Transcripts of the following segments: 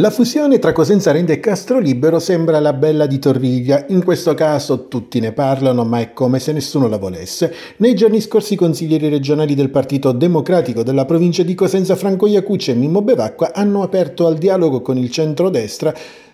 La fusione tra Cosenza Rende e Castrolibero sembra la bella di Torriglia, in questo caso tutti ne parlano ma è come se nessuno la volesse. Nei giorni scorsi i consiglieri regionali del Partito Democratico della provincia di Cosenza Franco Iacucci e Mimmo Bevacqua hanno aperto al dialogo con il centrodestra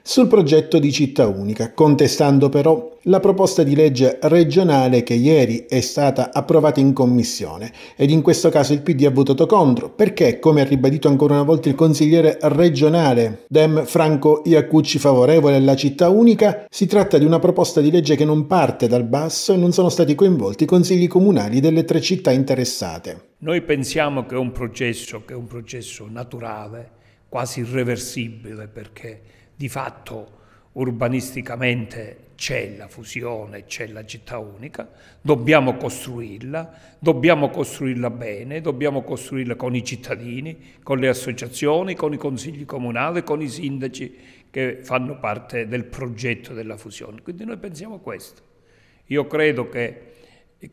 sul progetto di città unica, contestando però la proposta di legge regionale che ieri è stata approvata in commissione ed in questo caso il PD ha votato contro perché, come ha ribadito ancora una volta il consigliere regionale Dem Franco Iacucci favorevole alla città unica, si tratta di una proposta di legge che non parte dal basso e non sono stati coinvolti i consigli comunali delle tre città interessate. Noi pensiamo che è un processo, che è un processo naturale, quasi irreversibile perché di fatto urbanisticamente c'è la fusione, c'è la città unica, dobbiamo costruirla, dobbiamo costruirla bene, dobbiamo costruirla con i cittadini, con le associazioni, con i consigli comunali, con i sindaci che fanno parte del progetto della fusione. Quindi noi pensiamo a questo. Io credo che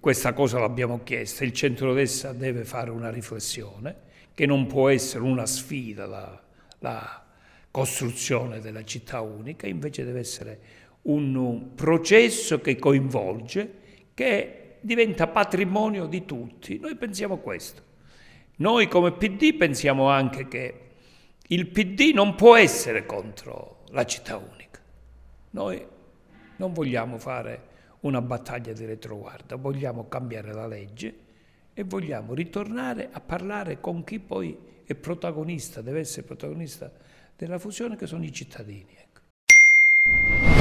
questa cosa l'abbiamo chiesta, il centrodestra deve fare una riflessione che non può essere una sfida la, la costruzione della città unica, invece deve essere un processo che coinvolge, che diventa patrimonio di tutti. Noi pensiamo questo. Noi come PD pensiamo anche che il PD non può essere contro la città unica. Noi non vogliamo fare una battaglia di retroguarda, vogliamo cambiare la legge e vogliamo ritornare a parlare con chi poi è protagonista, deve essere protagonista della fusione, che sono i cittadini. Ecco.